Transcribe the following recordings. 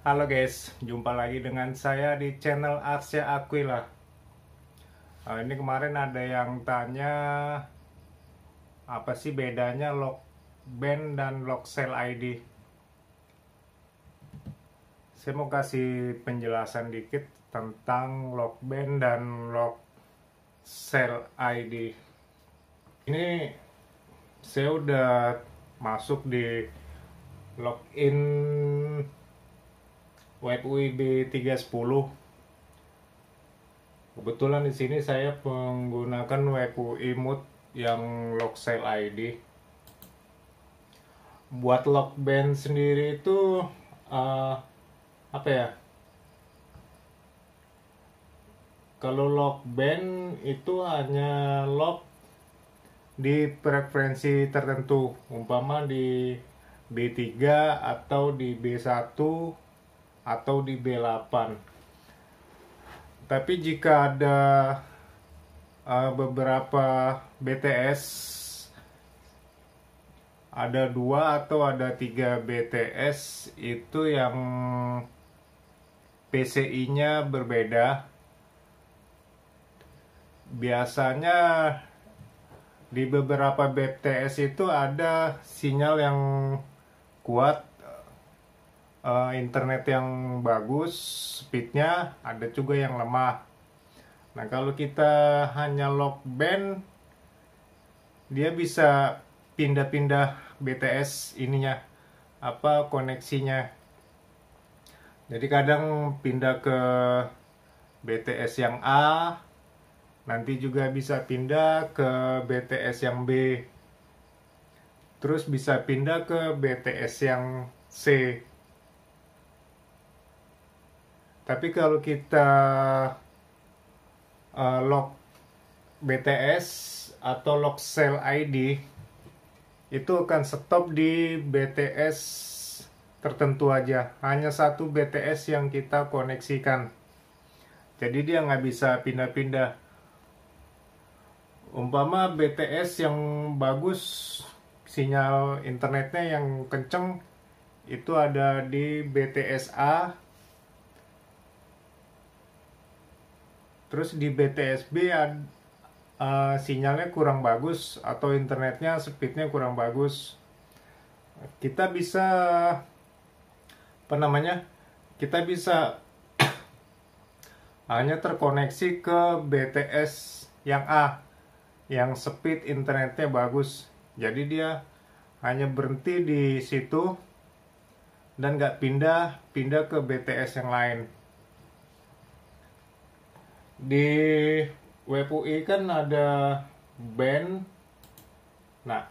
Halo guys, jumpa lagi dengan saya di channel Arsya Aquila nah, Ini kemarin ada yang tanya Apa sih bedanya lock band dan lock cell ID Saya mau kasih penjelasan dikit tentang lock band dan lock cell ID Ini saya udah masuk di login web UIB 310 Kebetulan di sini saya menggunakan WPUI mode yang lock cell ID. Buat lock band sendiri itu uh, apa ya? Kalau lock band itu hanya lock di preferensi tertentu, umpama di B3 atau di B1 atau di B8. Tapi jika ada uh, beberapa BTS, ada dua atau ada tiga BTS itu yang PCI-nya berbeda. Biasanya di beberapa BTS itu ada sinyal yang kuat uh, internet yang bagus speednya ada juga yang lemah nah kalau kita hanya lock band dia bisa pindah-pindah BTS ininya apa koneksinya jadi kadang pindah ke BTS yang A nanti juga bisa pindah ke BTS yang B terus bisa pindah ke BTS yang C tapi kalau kita uh, eh, lock BTS atau lock cell ID itu akan stop di BTS tertentu aja hanya satu BTS yang kita koneksikan jadi dia nggak bisa pindah-pindah umpama BTS yang bagus sinyal internetnya yang kenceng itu ada di BTS A Terus di BTSB uh, eh, sinyalnya kurang bagus atau internetnya speednya kurang bagus. Kita bisa apa namanya? Kita bisa hanya terkoneksi ke BTS yang A yang speed internetnya bagus. Jadi dia hanya berhenti di situ dan nggak pindah pindah ke BTS yang lain di web UI kan ada band nah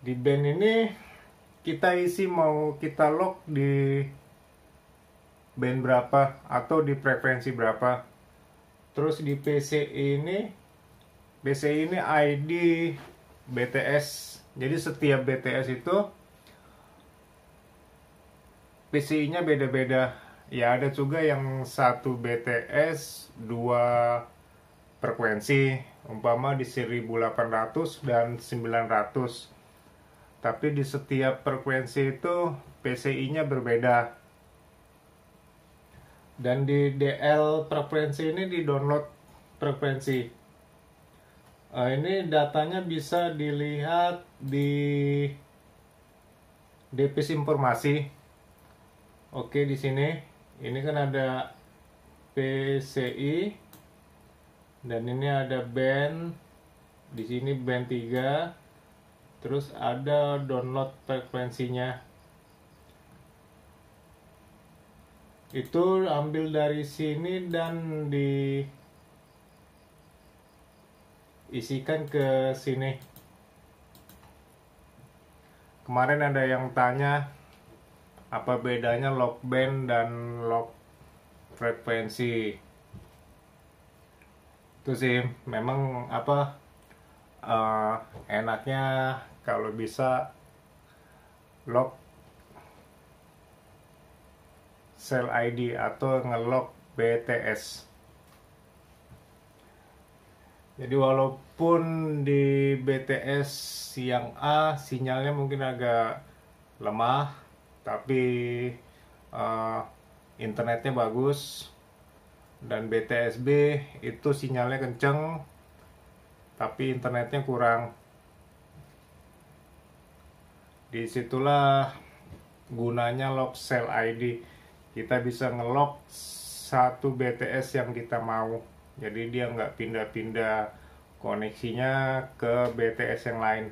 di band ini kita isi mau kita lock di band berapa atau di frekuensi berapa terus di PC ini PC ini ID BTS jadi setiap BTS itu pc nya beda-beda ya ada juga yang satu BTS dua frekuensi umpama di 1800 dan 900 tapi di setiap frekuensi itu PCI nya berbeda dan di DL frekuensi ini di download frekuensi nah, ini datanya bisa dilihat di DPS informasi oke di sini ini kan ada PCI dan ini ada band di sini band 3 terus ada download frekuensinya itu ambil dari sini dan di isikan ke sini kemarin ada yang tanya apa bedanya lock band dan lock frekuensi itu sih memang apa uh, enaknya kalau bisa lock cell ID atau ngelog BTS jadi walaupun di BTS yang A sinyalnya mungkin agak lemah tapi uh, internetnya bagus dan BTSB itu sinyalnya kenceng tapi internetnya kurang disitulah gunanya lock cell ID kita bisa ngelock satu BTS yang kita mau jadi dia nggak pindah-pindah koneksinya ke BTS yang lain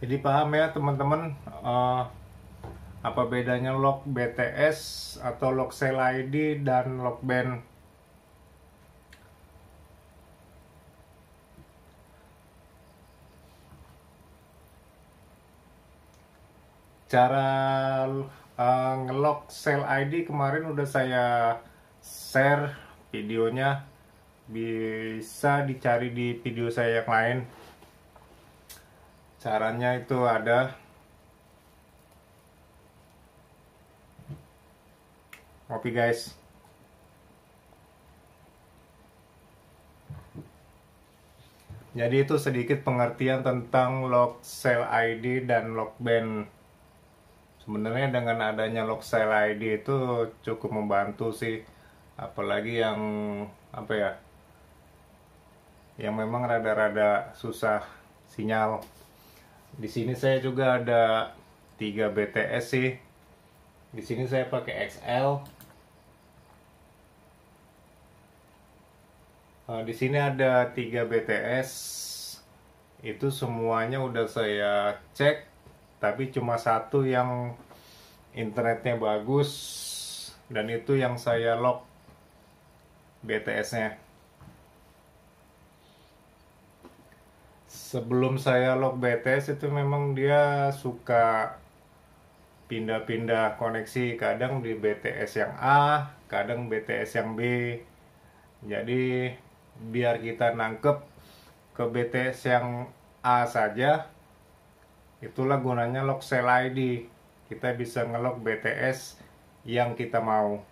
jadi paham ya teman-teman uh, apa bedanya lock BTS atau lock cell ID dan lock band cara uh, eh, ngelock cell ID kemarin udah saya share videonya bisa dicari di video saya yang lain caranya itu ada kopi guys jadi itu sedikit pengertian tentang lock cell ID dan lock band sebenarnya dengan adanya lock cell ID itu cukup membantu sih apalagi yang apa ya yang memang rada-rada susah sinyal di sini saya juga ada 3 BTS sih. Di sini saya pakai XL. Nah, eh, di sini ada 3 BTS. Itu semuanya udah saya cek, tapi cuma satu yang internetnya bagus dan itu yang saya lock BTS-nya. sebelum saya log BTS itu memang dia suka pindah-pindah koneksi kadang di BTS yang A kadang BTS yang B jadi biar kita nangkep ke BTS yang A saja itulah gunanya log cell ID kita bisa ngelog BTS yang kita mau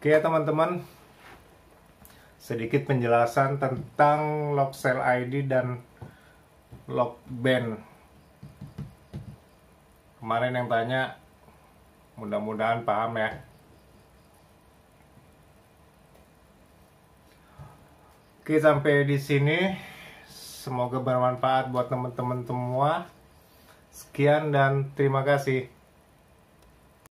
oke teman-teman sedikit penjelasan tentang log cell ID dan log band. Kemarin yang tanya, mudah-mudahan paham ya. Oke, sampai di sini. Semoga bermanfaat buat teman-teman semua. Sekian dan terima kasih.